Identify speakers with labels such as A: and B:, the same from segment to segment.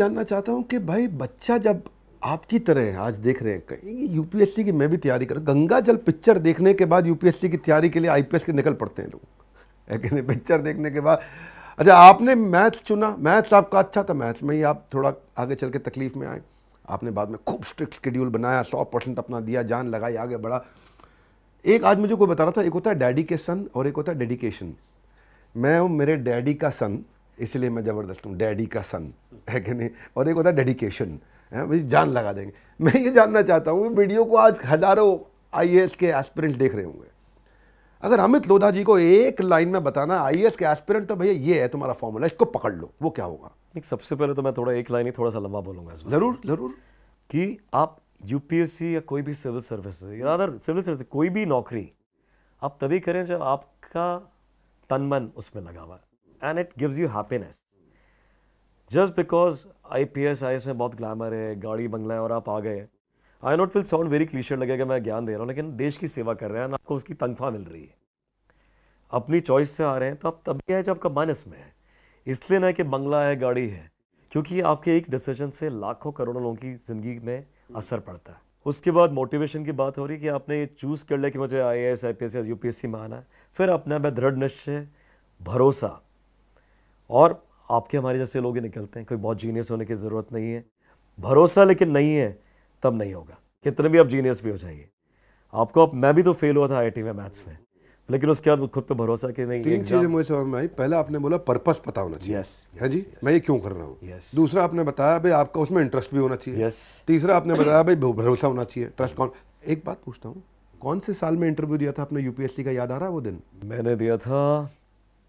A: जानना चाहता हूँ कि भाई बच्चा जब आपकी तरह आज देख रहे हैं कहीं यूपीएससी की मैं भी तैयारी कर गंगा जल पिक्चर देखने के बाद यूपीएससी की तैयारी के लिए आईपीएस के निकल पड़ते हैं लोग पिक्चर देखने के बाद अच्छा आपने मैथ चुना मैथ्स आपका अच्छा था मैथ्स में ही आप थोड़ा आगे चल के तकलीफ में आए आपने बाद में खूब स्ट्रिक्ट शेड्यूल बनाया सौ परसेंट अपना दिया जान लगाई आगे बढ़ा एक आज मुझे कोई बता रहा था एक होता है डैडी के सन और एक होता है डेडिकेशन मैं हूँ मेरे डैडी का सन इसलिए मैं ज़बरदस्त हूँ डैडी का सन है कि नहीं और एक होता है डेडिकेशन है भाई जान लगा देंगे मैं ये जानना चाहता हूँ वीडियो को आज हज़ारों आई के एस्पिरेंट देख रहे होंगे अगर अमित लोधा जी को एक लाइन में बताना आई के एस्पिरेंट तो भैया ये है तुम्हारा फॉर्मूला इसको पकड़ लो वो क्या होगा
B: एक सबसे पहले तो मैं थोड़ा एक लाइन ही थोड़ा सा लंबा बोलूंगा ज़रूर ज़रूर कि आप यूपीएससी या कोई भी सिविल सर्विस या अदर सिविल सर्विस कोई भी नौकरी आप तभी करें जब आपका तन मन उसमें लगा हुआ है and it gives you happiness just because I P S I S में बहुत ग्लैमर है गाड़ी बंगला है और आप आ गए I not will sound very cliched लगेगा मैं ज्ञान दे रहा हूँ लेकिन देश की सेवा कर रहे हैं आपको उसकी तनख्वाह मिल रही है अपनी चॉइस से आ रहे हैं तो आप तब भी आए जब आपका माइनस में है इसलिए ना कि बंगला है गाड़ी है क्योंकि आपके एक डिसीजन से लाखों करोड़ों लोगों की ज़िंदगी में असर पड़ता है उसके बाद मोटिवेशन की बात हो रही कि आपने ये चूज़ कर लिया कि मुझे I A S I P S U P S C में आना है फिर अपने में दृढ़ निश्चय भरोसा और आपके हमारे जैसे लोग ही निकलते हैं कोई बहुत जीनियस होने की ज़रूरत नहीं है भरोसा लेकिन नहीं है तब नहीं होगा कितने भी आप जीनियस भी हो जाइए आपको अब मैं भी तो फेल हुआ था आई में मैथ्स में लेकिन उसके बाद खुद पे भरोसा कि नहीं तीन चीजें
A: मुझे समझ में आई पहले आपने बोला पर्पस पता होना चाहिए यस है हाँ जी yes, मैं ये क्यों कर रहा हूँ yes. दूसरा आपने बताया भाई आपका उसमें इंटरेस्ट भी होना चाहिए yes. तीसरा आपने बताया भाई भरोसा होना चाहिए ट्रस्ट कौन एक बात पूछता हूँ कौन से साल में इंटरव्यू दिया था आपने यूपीएससी का याद आ रहा है वो दिन मैंने दिया था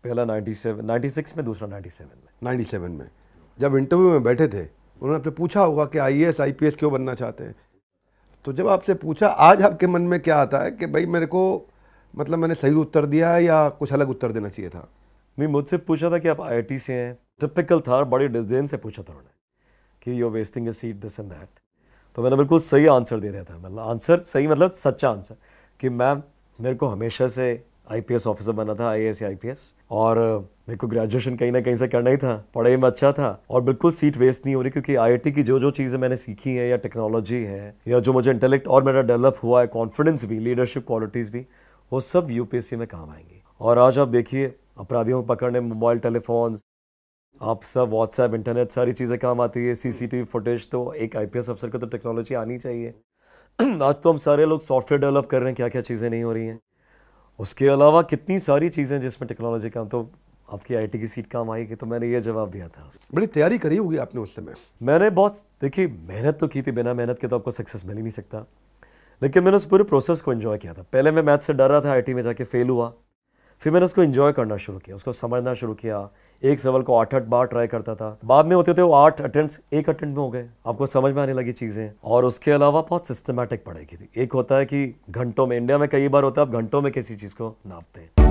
A: पहला 97 96 में दूसरा 97 में 97 में जब इंटरव्यू में बैठे थे उन्होंने आपसे पूछा होगा कि आईएएस आईपीएस क्यों बनना चाहते हैं तो जब आपसे पूछा आज आपके मन में क्या आता है कि भाई मेरे को मतलब मैंने सही उत्तर दिया है या कुछ अलग उत्तर देना चाहिए
B: था नहीं मुझसे पूछा था कि आप आई से हैं टिपिकल था बड़े डिजेन से पूछा था उन्होंने कि you wasting a seat this and that तो मैंने बिल्कुल सही आंसर दे रहा था मतलब आंसर सही मतलब सच्चा आंसर कि मैम मेरे को हमेशा से आईपीएस ऑफिसर बना था आईएएस पी आईपीएस और मेरे को ग्रेजुएशन कहीं ना कहीं से करना ही था पढ़ाई में अच्छा था और बिल्कुल सीट वेस्ट नहीं हो रही क्योंकि आईआईटी की जो जो चीज़ें मैंने सीखी हैं या टेक्नोलॉजी है या जो मुझे इंटेलेक्ट और मेरा डेवलप हुआ है कॉन्फिडेंस भी लीडरशिप क्वालिटीज़ भी वो सब सी में काम आएंगी और आज आप देखिए अपराधियों को पकड़ने मोबाइल टेलीफोन आप सब व्हाट्सएप इंटरनेट सारी चीज़ें काम आती है सीसीटीवी फुटेज तो एक आईपीएस अफसर को तो टेक्नोलॉजी आनी चाहिए आज तो हम सारे लोग सॉफ्टवेयर डेवलप कर रहे हैं क्या क्या चीज़ें नहीं हो रही हैं उसके अलावा कितनी सारी चीज़ें जिसमें टेक्नोलॉजी का तो आपकी आईटी की सीट काम आएगी तो मैंने ये जवाब दिया था
A: बड़ी तैयारी करी होगी आपने उस समय
B: मैंने बहुत देखिए मेहनत तो की थी बिना मेहनत के तो आपको सक्सेस मिल ही नहीं सकता लेकिन मैंने उस पूरे प्रोसेस को एंजॉय किया था पहले मैं मैथ से डर रहा था आई में जाके फेल हुआ फिर मैंने उसको इन्जॉय करना शुरू किया उसको समझना शुरू किया एक सवाल को आठ आठ बार ट्राई करता था बाद में होते थे वो आठ अटेम्प्ट एक अटेंट में हो गए आपको समझ में आने लगी चीज़ें और उसके अलावा बहुत सिस्टमेटिक पढ़ाई की थी एक होता है कि घंटों में इंडिया में कई बार होता है आप घंटों में किसी चीज़ को नापते हैं